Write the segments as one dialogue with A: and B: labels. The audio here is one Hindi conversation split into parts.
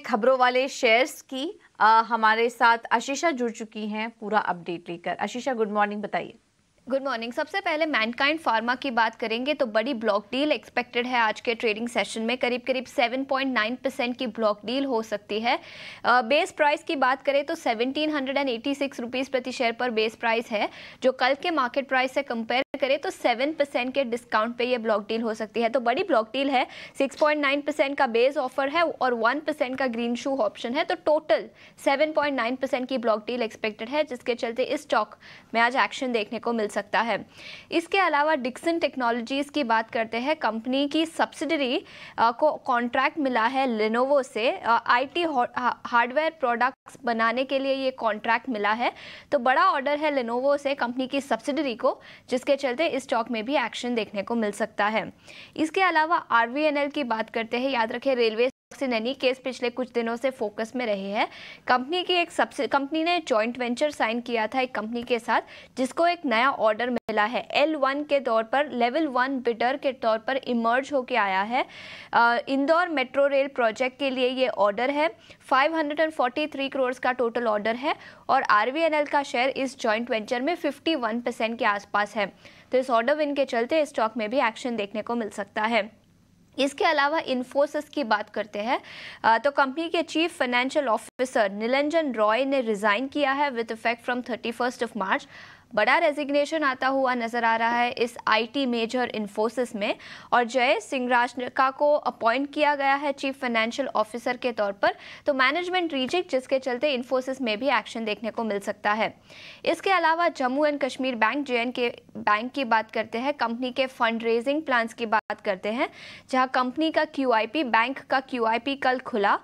A: खबरों वाले शेयर्स की आ, हमारे साथ आशीषा जुड़ चुकी हैं पूरा अपडेट लेकर आशीषा गुड मॉर्निंग बताइए
B: गुड मॉर्निंग सबसे पहले मैनकाइंड फार्मा की बात करेंगे तो बड़ी ब्लॉक डील एक्सपेक्टेड है आज के ट्रेडिंग सेशन में करीब करीब 7.9 परसेंट की ब्लॉक डील हो सकती है बेस प्राइस की बात करें तो सेवनटीन हंड्रेड प्रति शेयर पर बेस प्राइस है जो कल के मार्केट प्राइस से कंपेयर करें तो 7 परसेंट के डिस्काउंट पे ये ब्लॉक डील हो सकती है तो बड़ी ब्लॉक डील है 6.9 परसेंट का बेस ऑफर है और 1 परसेंट का ग्रीन शू ऑप्शन है तो टोटल 7.9 परसेंट की ब्लॉक डील एक्सपेक्टेड है जिसके चलते इस स्टॉक में आज एक्शन देखने को मिल सकता है इसके अलावा डिक्सन टेक्नोलॉजीज़ की बात करते हैं कंपनी की सब्सिडरी को कॉन्ट्रैक्ट मिला है लेनोवो से आईटी हार्डवेयर प्रोडक्ट्स बनाने के लिए ये कॉन्ट्रैक्ट मिला है तो बड़ा ऑर्डर है लेनोवो से कंपनी की सब्सिडरी को जिसके चलते इस स्टॉक में भी एक्शन देखने को मिल सकता है इसके अलावा आर की बात करते हैं याद रखें railway tax in any case पिछले कुछ दिनों से फोकस में रहे हैं कंपनी की एक सबसे कंपनी ने जॉइंट वेंचर साइन किया था एक कंपनी के साथ जिसको एक नया ऑर्डर मिला है एल वन के तौर पर लेवल वन बिडर के तौर पर इमर्ज होके आया है इंदौर मेट्रो रेल प्रोजेक्ट के लिए ये ऑर्डर है 543 करोड़ का टोटल ऑर्डर है और आर का शेयर इस जॉइंट वेंचर में फिफ्टी के आसपास है तो इस ऑर्डर विन के चलते स्टॉक में भी एक्शन देखने को मिल सकता है इसके अलावा इन्फोसिस की बात करते हैं तो कंपनी के chief financial officer Nilanjan Roy ने रिज़ाइन किया है with effect from thirty first of March बड़ा रेजिग्नेशन आता हुआ नजर आ रहा है इस आईटी मेजर इन्फोसिस में और जय सिंगराजका को अपॉइंट किया गया है चीफ फाइनेंशियल ऑफिसर के तौर पर तो मैनेजमेंट रिजिक जिसके चलते इन्फोसिस में भी एक्शन देखने को मिल सकता है इसके अलावा Jammu and Kashmir bank J K bank की बात करते हैं कंपनी के फंड रेजिंग प्लान्स की बात करते हैं जहाँ कंपनी का क्यू बैंक का क्यू कल खुला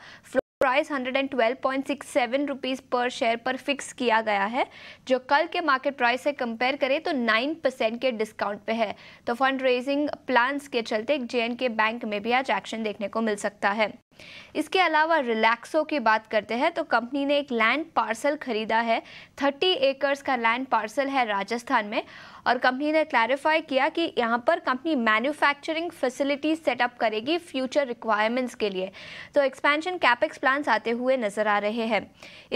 B: प्राइस 112.67 रुपीस पर शेयर पर फिक्स किया गया है जो कल के मार्केट प्राइस से कंपेयर करें तो 9 परसेंट के डिस्काउंट पे है तो फंड रेजिंग प्लान्स के चलते जे बैंक में भी आज एक्शन देखने को मिल सकता है इसके अलावा रिलैक्सो की बात करते हैं तो कंपनी ने एक लैंड पार्सल खरीदा है थर्टी एकर्स का लैंड पार्सल है राजस्थान में और कंपनी ने क्लैरिफाई किया कि यहाँ पर कंपनी मैन्युफैक्चरिंग फैसिलिटी सेटअप करेगी फ्यूचर रिक्वायरमेंट्स के लिए तो एक्सपेंशन कैपेक्स प्लान्स आते हुए नजर आ रहे हैं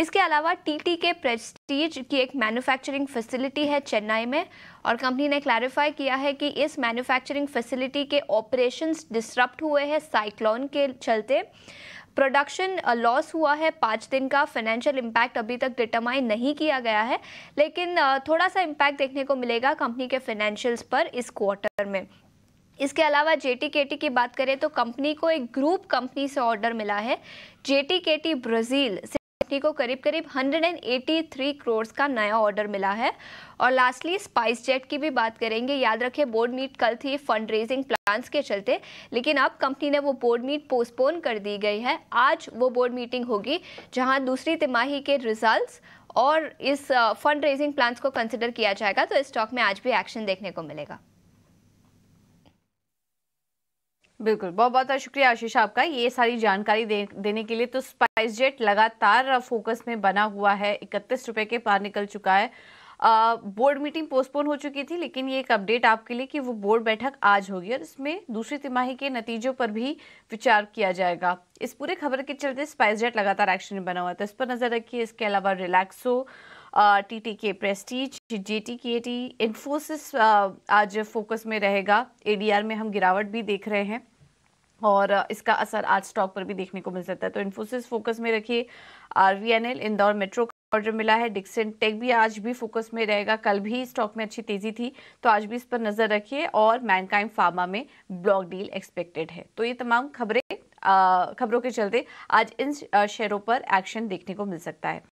B: इसके अलावा टी के प्रेस्टीज की एक मैन्युफैक्चरिंग फैसिलिटी है चेन्नई में और कंपनी ने क्लैरिफाई किया है कि इस मैन्युफैक्चरिंग फैसिलिटी के ऑपरेशंस डिसरप्ट हुए हैं साइक्लोन के चलते प्रोडक्शन लॉस uh, हुआ है पाँच दिन का फाइनेंशियल इम्पैक्ट अभी तक डिटरमाइन नहीं किया गया है लेकिन uh, थोड़ा सा इम्पैक्ट देखने को मिलेगा कंपनी के फाइनेंशियल्स पर इस क्वार्टर में इसके अलावा जेटीकेटी की बात करें तो कंपनी को एक ग्रुप कंपनी से ऑर्डर मिला है जेटीकेटी ब्राज़ील कंपनी को करीब करीब 183 करोड़ का नया ऑर्डर मिला है और लास्टली स्पाइस जेट की भी बात करेंगे याद रखें बोर्ड मीट कल थी फंड रेजिंग प्लान्स के चलते लेकिन अब कंपनी ने वो बोर्ड मीट पोस्टपोन कर दी गई है आज वो बोर्ड मीटिंग होगी जहां दूसरी तिमाही के रिजल्ट्स और इस फंड रेजिंग प्लान्स को कंसिडर किया जाएगा तो इस स्टॉक में आज भी एक्शन देखने को मिलेगा
A: बिल्कुल बहुत बहुत शुक्रिया आशीष आपका ये सारी जानकारी दे, देने के लिए तो स्पाइस जेट लगातार फोकस में बना हुआ है इकतीस रुपए के पार निकल चुका है बोर्ड मीटिंग पोस्टपोन हो चुकी थी लेकिन ये एक अपडेट आपके लिए कि वो बोर्ड बैठक आज होगी और इसमें दूसरी तिमाही के नतीजों पर भी विचार किया जाएगा इस पूरे खबर के चलते स्पाइस जेट लगातार एक्शन में बना हुआ था तो इस पर नजर रखिए इसके अलावा Relaxo T T K Prestige J T K T Infosys आज फोकस में रहेगा ए में हम गिरावट भी देख रहे हैं और इसका असर आज स्टॉक पर भी देखने को मिल सकता है तो इन्फोसिस फोकस में रखिए आर इंदौर मेट्रो का ऑर्डर मिला है डिक्सन टेक भी आज भी फोकस में रहेगा कल भी स्टॉक में अच्छी तेजी थी तो आज भी इस पर नजर रखिए और मैनकाइम फार्मा में ब्लॉक डील एक्सपेक्टेड है तो ये तमाम खबरें खबरों के चलते आज इन शेयरों पर एक्शन देखने को मिल सकता है